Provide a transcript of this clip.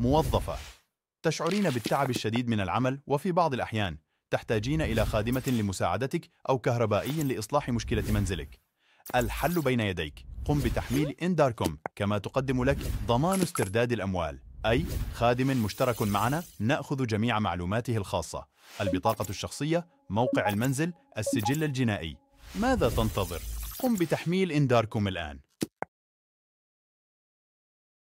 موظفة تشعرين بالتعب الشديد من العمل وفي بعض الأحيان تحتاجين إلى خادمة لمساعدتك أو كهربائي لإصلاح مشكلة منزلك الحل بين يديك قم بتحميل إنداركم كما تقدم لك ضمان استرداد الأموال أي خادم مشترك معنا نأخذ جميع معلوماته الخاصة البطاقة الشخصية موقع المنزل السجل الجنائي ماذا تنتظر؟ قم بتحميل إنداركم الآن